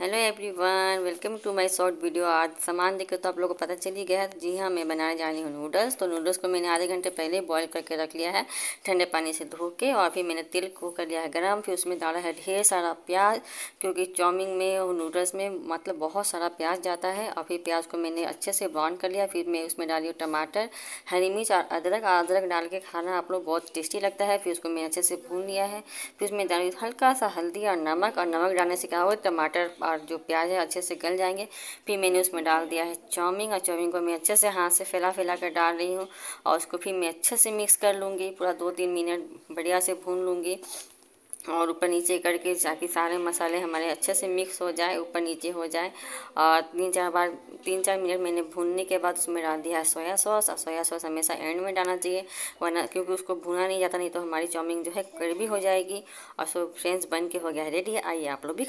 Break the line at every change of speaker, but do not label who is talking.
hello everyone welcome to my short video आज सामान देखो तो आप लोगों को पता चल ही गया जी हाँ मैं बनाने जा रही हूँ नूडल्स तो नूडल्स को मैंने आधे घंटे पहले बॉईल करके रख लिया है ठंडे पानी से धो के और फिर मैंने तेल को कर लिया है गर्म फिर उसमें डाला है ढेर सारा प्याज क्योंकि चाउमिन में और नूडल्स में मतलब बहुत सारा प्याज जाता है और फिर प्याज को मैंने अच्छे से ब्राउन कर लिया फिर मैं उसमें डाली हूँ टमाटर हरी मिर्च और अदरक अदरक डाल के खाना आप लोग बहुत टेस्टी लगता है फिर उसको मैंने अच्छे से भून लिया है फिर उसमें डाली हल्का सा हल्दी और नमक और नमक डालने से क्या हो टमाटर और जो प्याज है अच्छे से गल जाएंगे फिर मैंने उसमें डाल दिया है चाउमीन और चाउमीन को मैं अच्छे से हाथ से फैला फैला कर डाल रही हूँ और उसको फिर मैं अच्छे से मिक्स कर लूँगी पूरा दो तीन मिनट बढ़िया से भून लूँगी और ऊपर नीचे करके ताकि सारे मसाले हमारे अच्छे से मिक्स हो जाए ऊपर नीचे हो जाए और तीन चार बार तीन चार मिनट मैंने भूनने के बाद उसमें डाल दिया है सोया सॉस और सोया सॉस हमेशा एंड में डालना चाहिए वरना क्योंकि उसको भूना नहीं जाता नहीं तो हमारी चाउमिन जो है कड़वी हो जाएगी और सो फ्रेंड्स बन के हो गया है रेडी आइए आप लोग भी